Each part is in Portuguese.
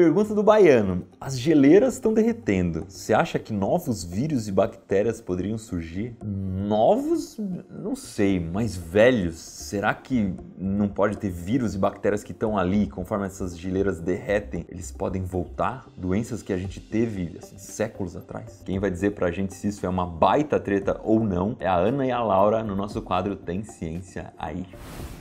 Pergunta do baiano: As geleiras estão derretendo. Você acha que novos vírus e bactérias poderiam surgir? Novos? Não sei, mas velhos? Será que não pode ter vírus e bactérias que estão ali, conforme essas geleiras derretem, eles podem voltar? Doenças que a gente teve assim, séculos atrás? Quem vai dizer pra gente se isso é uma baita treta ou não é a Ana e a Laura no nosso quadro Tem Ciência Aí.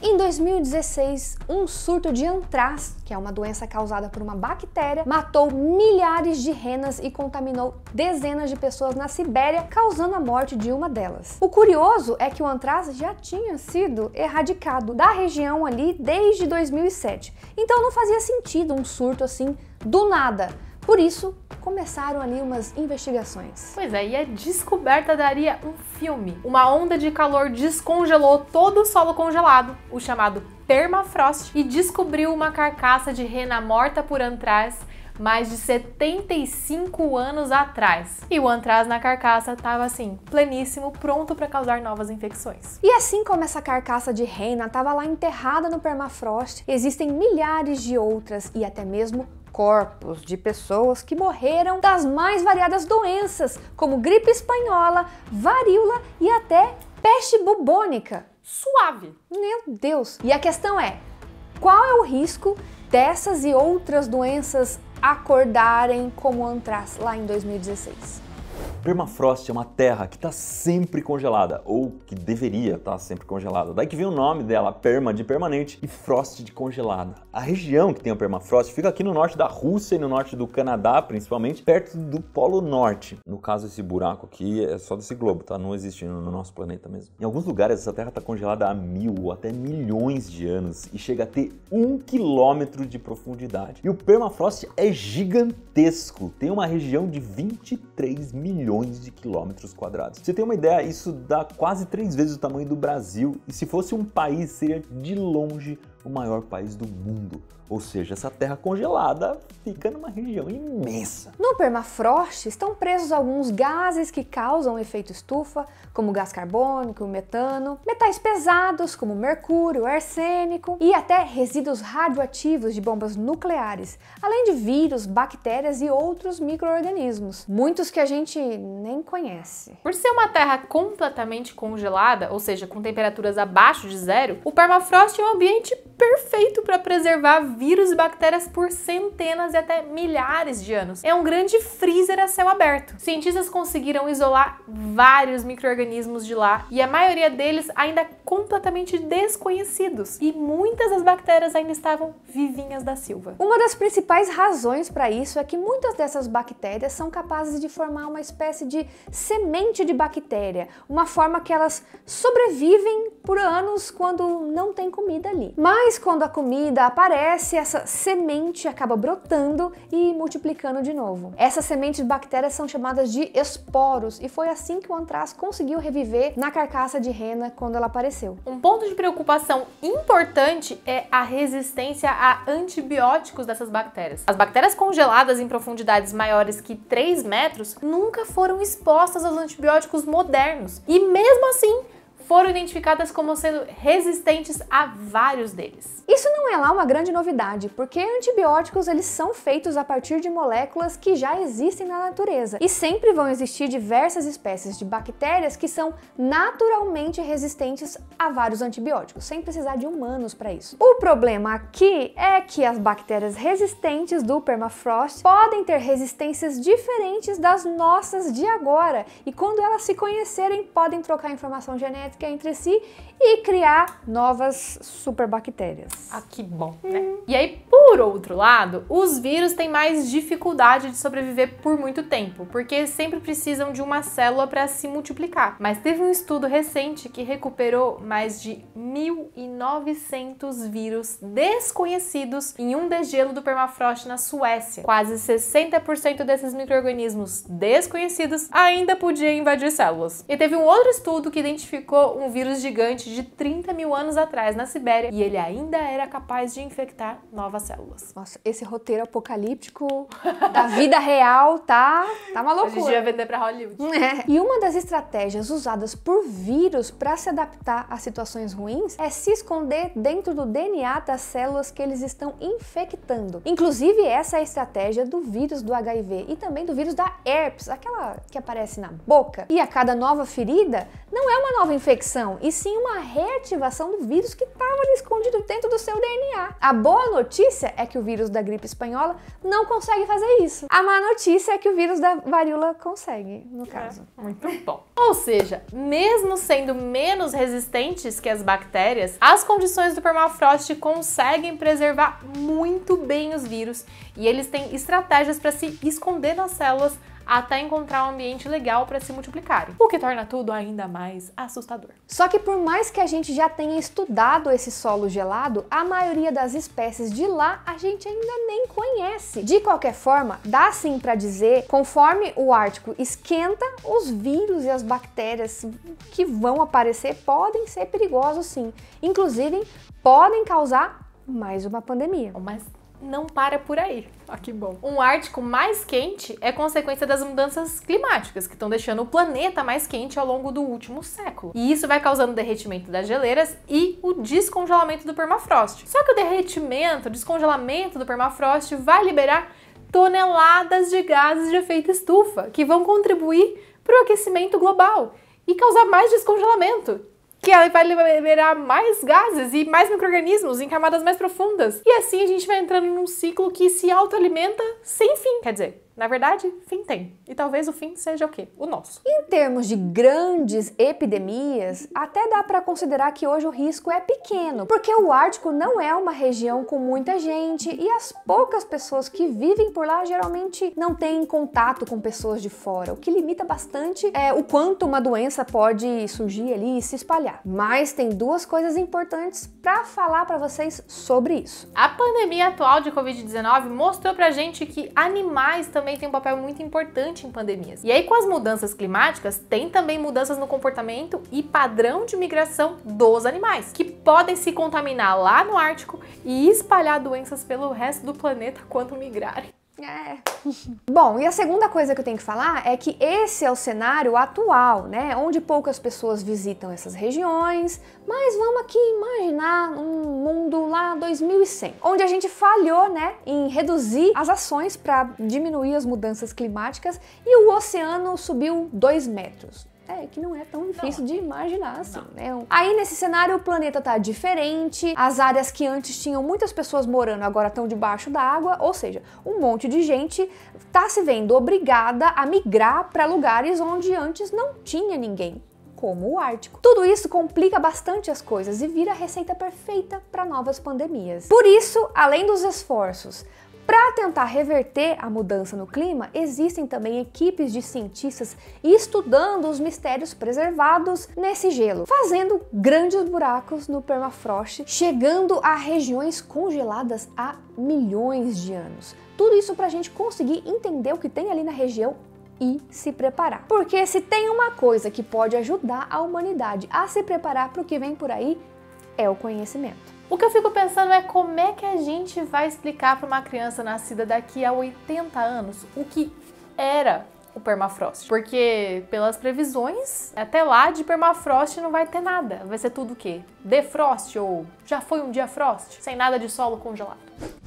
Em 2016, um surto de antraz, que é uma doença causada por uma bactéria, bactéria matou milhares de renas e contaminou dezenas de pessoas na Sibéria, causando a morte de uma delas. O curioso é que o antraz já tinha sido erradicado da região ali desde 2007, então não fazia sentido um surto assim do nada. Por isso, começaram ali umas investigações. Pois é, e a descoberta daria um filme. Uma onda de calor descongelou todo o solo congelado, o chamado permafrost, e descobriu uma carcaça de rena morta por antraz mais de 75 anos atrás. E o antraz na carcaça estava assim, pleníssimo, pronto para causar novas infecções. E assim como essa carcaça de rena estava lá enterrada no permafrost, existem milhares de outras e até mesmo corpos de pessoas que morreram das mais variadas doenças, como gripe espanhola, varíola e até peste bubônica. Suave! Meu Deus! E a questão é: qual é o risco dessas e outras doenças acordarem como antraz lá em 2016? Permafrost é uma terra que está sempre congelada, ou que deveria estar tá sempre congelada. Daí que vem o nome dela, perma de permanente e frost de congelada. A região que tem o permafrost fica aqui no norte da Rússia e no norte do Canadá, principalmente, perto do Polo Norte. No caso, esse buraco aqui é só desse globo, tá? Não existe no nosso planeta mesmo. Em alguns lugares, essa terra está congelada há mil ou até milhões de anos e chega a ter um quilômetro de profundidade. E o permafrost é gigantesco, tem uma região de 23 milhões milhões de quilômetros quadrados. Você tem uma ideia, isso dá quase três vezes o tamanho do Brasil e se fosse um país, seria de longe o maior país do mundo. Ou seja, essa terra congelada fica numa região imensa. No permafrost estão presos alguns gases que causam efeito estufa, como gás carbônico, metano, metais pesados como mercúrio, arsênico e até resíduos radioativos de bombas nucleares, além de vírus, bactérias e outros micro-organismos, muitos que a gente nem conhece. Por ser uma terra completamente congelada, ou seja, com temperaturas abaixo de zero, o permafrost é um ambiente perfeito para preservar vírus e bactérias por centenas e até milhares de anos. É um grande freezer a céu aberto. Cientistas conseguiram isolar vários micro-organismos de lá e a maioria deles ainda completamente desconhecidos e muitas das bactérias ainda estavam vivinhas da Silva. Uma das principais razões para isso é que muitas dessas bactérias são capazes de formar uma espécie de semente de bactéria, uma forma que elas sobrevivem por anos quando não tem comida ali. Mas quando a comida aparece, essa semente acaba brotando e multiplicando de novo. Essas sementes de bactérias são chamadas de esporos e foi assim que o antraz conseguiu reviver na carcaça de rena quando ela apareceu aconteceu. Um ponto de preocupação importante é a resistência a antibióticos dessas bactérias. As bactérias congeladas em profundidades maiores que 3 metros nunca foram expostas aos antibióticos modernos. E mesmo assim, foram identificadas como sendo resistentes a vários deles. Isso não é lá uma grande novidade, porque antibióticos eles são feitos a partir de moléculas que já existem na natureza e sempre vão existir diversas espécies de bactérias que são naturalmente resistentes a vários antibióticos, sem precisar de humanos para isso. O problema aqui é que as bactérias resistentes do permafrost podem ter resistências diferentes das nossas de agora e quando elas se conhecerem podem trocar informação genética entre si e criar novas superbactérias. Ah, que bom, hum. né? Uhum. E aí, por outro lado, os vírus têm mais dificuldade de sobreviver por muito tempo, porque sempre precisam de uma célula para se multiplicar. Mas teve um estudo recente que recuperou mais de 1.900 vírus desconhecidos em um degelo do permafrost na Suécia. Quase 60% desses micro-organismos desconhecidos ainda podiam invadir células. E teve um outro estudo que identificou um vírus gigante de 30 mil anos atrás na Sibéria e ele ainda era capaz de infectar novas células células. Nossa, esse roteiro apocalíptico da vida real tá, tá uma loucura. A gente ia vender pra Hollywood. É. E uma das estratégias usadas por vírus para se adaptar a situações ruins é se esconder dentro do DNA das células que eles estão infectando. Inclusive, essa é a estratégia do vírus do HIV e também do vírus da herpes, aquela que aparece na boca. E a cada nova ferida, não é uma nova infecção, e sim uma reativação do vírus que estava escondido dentro do seu DNA. A boa notícia notícia é que o vírus da gripe espanhola não consegue fazer isso. A má notícia é que o vírus da varíola consegue, no é, caso. É, muito bom. Ou seja, mesmo sendo menos resistentes que as bactérias, as condições do permafrost conseguem preservar muito bem os vírus e eles têm estratégias para se esconder nas células até encontrar um ambiente legal para se multiplicarem, o que torna tudo ainda mais assustador. Só que por mais que a gente já tenha estudado esse solo gelado, a maioria das espécies de lá a gente ainda nem conhece. De qualquer forma, dá sim para dizer, conforme o Ártico esquenta, os vírus e as bactérias que vão aparecer podem ser perigosos sim, inclusive podem causar mais uma pandemia. Mas não para por aí. Ah, que bom. Um Ártico mais quente é consequência das mudanças climáticas, que estão deixando o planeta mais quente ao longo do último século. E isso vai causando o derretimento das geleiras e o descongelamento do permafrost. Só que o derretimento, o descongelamento do permafrost vai liberar toneladas de gases de efeito estufa, que vão contribuir para o aquecimento global e causar mais descongelamento que ela vai liberar mais gases e mais micro-organismos em camadas mais profundas. E assim a gente vai entrando num ciclo que se autoalimenta sem fim. Quer dizer, na verdade, fim tem. E talvez o fim seja o quê? O nosso. Em termos de grandes epidemias, até dá para considerar que hoje o risco é pequeno, porque o Ártico não é uma região com muita gente e as poucas pessoas que vivem por lá geralmente não têm contato com pessoas de fora, o que limita bastante é, o quanto uma doença pode surgir ali e se espalhar. Mas tem duas coisas importantes para falar para vocês sobre isso. A pandemia atual de Covid-19 mostrou pra gente que animais também também tem um papel muito importante em pandemias. E aí, com as mudanças climáticas, tem também mudanças no comportamento e padrão de migração dos animais, que podem se contaminar lá no Ártico e espalhar doenças pelo resto do planeta quando migrarem. É. Bom, e a segunda coisa que eu tenho que falar é que esse é o cenário atual, né? Onde poucas pessoas visitam essas regiões, mas vamos aqui imaginar um mundo lá 2100, onde a gente falhou, né, em reduzir as ações para diminuir as mudanças climáticas e o oceano subiu 2 metros é que não é tão difícil não. de imaginar, assim, né? Aí nesse cenário o planeta tá diferente, as áreas que antes tinham muitas pessoas morando agora estão debaixo da água, ou seja, um monte de gente tá se vendo obrigada a migrar para lugares onde antes não tinha ninguém como o Ártico. Tudo isso complica bastante as coisas e vira a receita perfeita para novas pandemias. Por isso, além dos esforços para tentar reverter a mudança no clima, existem também equipes de cientistas estudando os mistérios preservados nesse gelo, fazendo grandes buracos no permafrost, chegando a regiões congeladas há milhões de anos. Tudo isso para a gente conseguir entender o que tem ali na região e se preparar. Porque se tem uma coisa que pode ajudar a humanidade a se preparar para o que vem por aí, é o conhecimento. O que eu fico pensando é como é que a gente vai explicar para uma criança nascida daqui a 80 anos o que era o permafrost. Porque, pelas previsões, até lá de permafrost não vai ter nada. Vai ser tudo o quê? Defrost ou já foi um dia frost? Sem nada de solo congelado.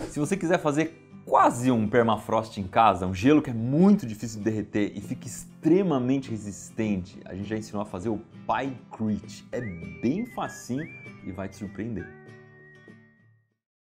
Se você quiser fazer quase um permafrost em casa, um gelo que é muito difícil de derreter e fica extremamente resistente, a gente já ensinou a fazer o Pie É bem facinho e vai te surpreender.